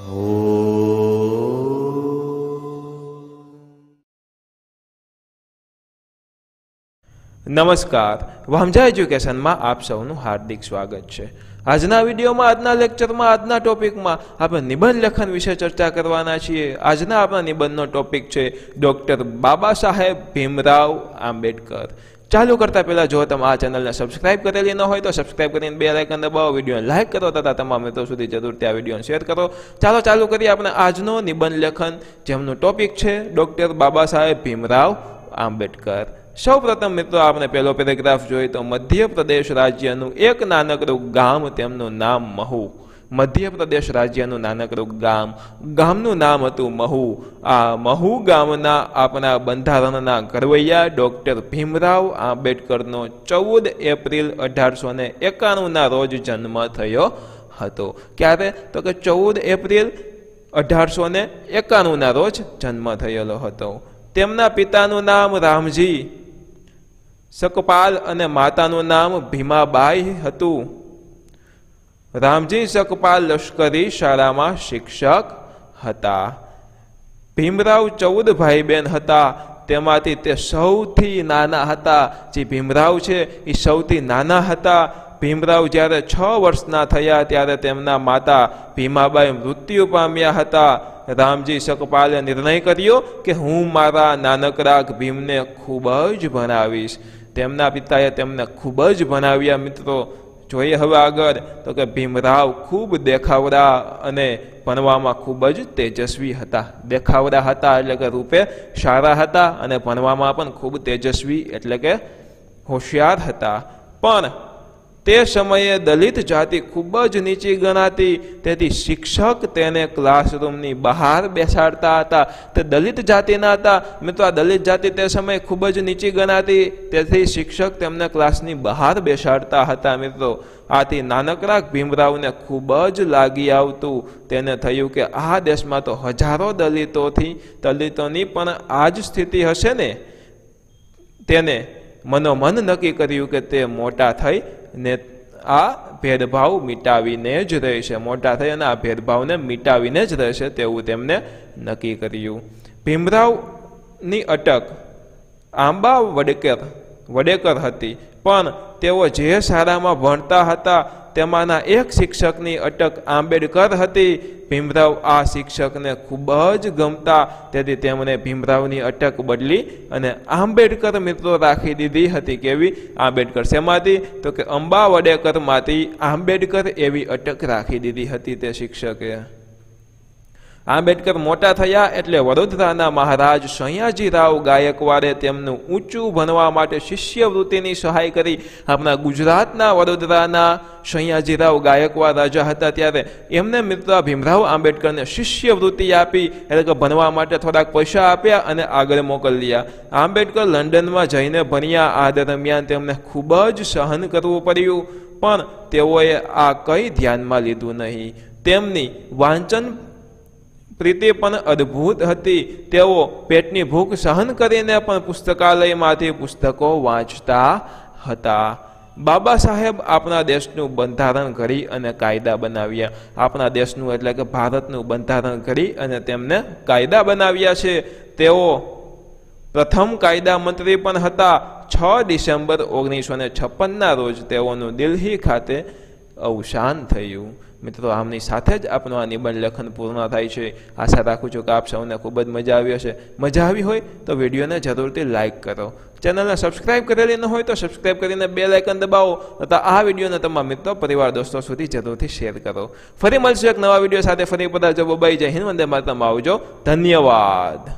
નમસ્કાર વામઝા એજ્યુકેશનમાં આપ સૌનું હાર્દિક સ્વાગત છે આજના વિડીયોમાં આજના લેક્ચરમાં આજના ટોપિકમાં આપણે નિબંધ લેખન વિશે ચર્ચા કરવાના છીએ આજના આપણા નિબંધનો ટોપિક છે ડૉક્ટર બાબા સાહેબ ભીમરાવ આંબેડકર ચાલુ કરતા પહેલાં જો તમે આ ચેનલને સબસ્ક્રાઇબ કરેલી ન હોય તો સબસ્ક્રાઇબ કરીને બે લાઇકન દબાવો વિડીયોને લાઇક કરો તથા તમામ મિત્રો સુધી જરૂર આ વિડીયોને શેર કરો ચાલો ચાલુ કરીએ આપણે આજનો નિબંધ લેખન જેમનું ટોપિક છે ડૉક્ટર બાબા સાહેબ ભીમરાવ આંબેડકર સૌ પ્રથમ મિત્રો આપણે પહેલો પેરેગ્રાફ જોઈએ તો મધ્ય પ્રદેશ રાજ્યનું એક નાનકડું ગામ તેમનું નામ મહુ મધ્યપ્રદેશ રાજ્યનું નાનકડું ગામ ગામનું નામ હતું મહુ આ મહુ ગામના આપણા બંધારણના ઘરવૈયા ડૉક્ટર ભીમરાવ આંબેડકરનો ચૌદ એપ્રિલ અઢારસો ને એકાણુંના રોજ જન્મ થયો હતો ક્યારે તો કે ચૌદ એપ્રિલ અઢારસો ને એકાણુંના રોજ જન્મ થયેલો હતો તેમના પિતાનું નામ રામજી સકપાલ અને માતાનું નામ ભીમાબાઈ હતું રામજી સકપાલ લશ્કરી શાળામાં શિક્ષક હતા ભીમરાવ ચૌદ ભાઈ બહેન હતા તેમાંથી તે સૌથી નાના હતા જે ભીમરાવ છે એ સૌથી નાના હતા ભીમરાવ જ્યારે છ વર્ષના થયા ત્યારે તેમના માતા ભીમાબાઈ મૃત્યુ પામ્યા હતા રામજી સકપાલે નિર્ણય કર્યો કે હું મારા નાનકડા ભીમને ખૂબ જ ભણાવીશ તેમના પિતાએ તેમને ખૂબ જ ભણાવ્યા મિત્રો જોઈએ હવે આગળ તો કે ભીમરાવ ખૂબ દેખાવડા અને ભણવામાં ખૂબ જ તેજસ્વી હતા દેખાવડા હતા એટલે કે રૂપે સારા હતા અને ભણવામાં પણ ખૂબ તેજસ્વી એટલે કે હોશિયાર હતા પણ તે સમયે દલિત જાતિ ખૂબ જ નીચી ગણાતી તેથી શિક્ષક તેને ક્લાસરૂમની બહાર બેસાડતા હતા તે દલિત જાતિના હતા મિત્રો આ દલિત જાતિ તે સમયે ખૂબ જ નીચી ગણાતી તેથી શિક્ષક તેમને ક્લાસની બહાર બેસાડતા હતા મિત્રો આથી નાનકડા ભીમરાવને ખૂબ જ લાગી આવતું તેને થયું કે આ દેશમાં તો હજારો દલિતોથી દલિતોની પણ આ જ સ્થિતિ હશે ને તેને મનોમન નક્કી કર્યું કે તે મોટા થઈ ને આ ભેદભાવ મિટાવીને જ રહેશે મોટા થઈ અને આ ભેદભાવને મિટાવીને જ રહેશે તેવું તેમને નક્કી કર્યું ભીમરાવની અટક આંબા વડેકર વડેકર હતી પણ તેઓ જે શાળામાં ભણતા હતા તેમાંના એક શિક્ષકની અટક આંબેડકર હતી ભીમરાવ આ શિક્ષકને ખૂબ જ ગમતા તેથી તેમણે ભીમરાવની અટક બદલી અને આંબેડકર મિત્રો રાખી દીધી હતી કેવી આંબેડકર શેમાંથી તો કે અંબા વડેકરમાંથી આંબેડકર એવી અટક રાખી દીધી હતી તે શિક્ષકે આંબેડકર મોટા થયા એટલે વડોદરાના મહારાજ સયાજીરાવ ગાયકવાડે તેમનું ઊંચું ભણવા માટે શિષ્યવૃત્તિની સહાય કરી આપણા ગુજરાતના વડોદરાના સયાજીરાવ ગાયકવાડ રાજા હતા ત્યારે એમને મિત્ર ભીમરાવ આંબેડકરને શિષ્યવૃત્તિ આપી એટલે કે ભણવા માટે થોડાક પૈસા આપ્યા અને આગળ મોકલ્યા આંબેડકર લંડનમાં જઈને ભણ્યા આ દરમિયાન તેમને ખૂબ જ સહન કરવું પડ્યું પણ તેઓએ આ કંઈ ધ્યાનમાં લીધું નહીં તેમની વાંચન પ્રીતિ પણ અદ્ભુત હતી તેઓ પેટની ભૂખ સહન કરીને પણ પુસ્તકાલયમાંથી પુસ્તકો વાંચતા હતા બાબા સાહેબ આપણા દેશનું બંધારણ કરી અને કાયદા બનાવ્યા આપણા દેશનું એટલે કે ભારતનું બંધારણ કરી અને તેમને કાયદા બનાવ્યા છે તેઓ પ્રથમ કાયદા મંત્રી પણ હતા છ ડિસેમ્બર ઓગણીસો ને છપ્પનના રોજ તેઓનું દિલ્હી ખાતે અવસાન થયું મિત્રો આમની સાથે જ આપનો આ નિબંધ લેખન પૂર્ણ થાય છે આશા રાખું છું કે આપ સૌને ખૂબ જ મજા આવી હશે મજા આવી હોય તો વિડીયોને જરૂરથી લાઇક કરો ચેનલને સબસ્ક્રાઇબ કરેલી ન હોય તો સબસ્ક્રાઇબ કરીને બે લાઇકન દબાવો તથા આ વિડીયોને તમારા મિત્રો પરિવાર દોસ્તો સુધી જરૂરથી શેર કરો ફરી મળશું એક નવા વિડીયો સાથે ફરી પધારજો બબાઈ જય હિન્દ વંદે માતમ આવજો ધન્યવાદ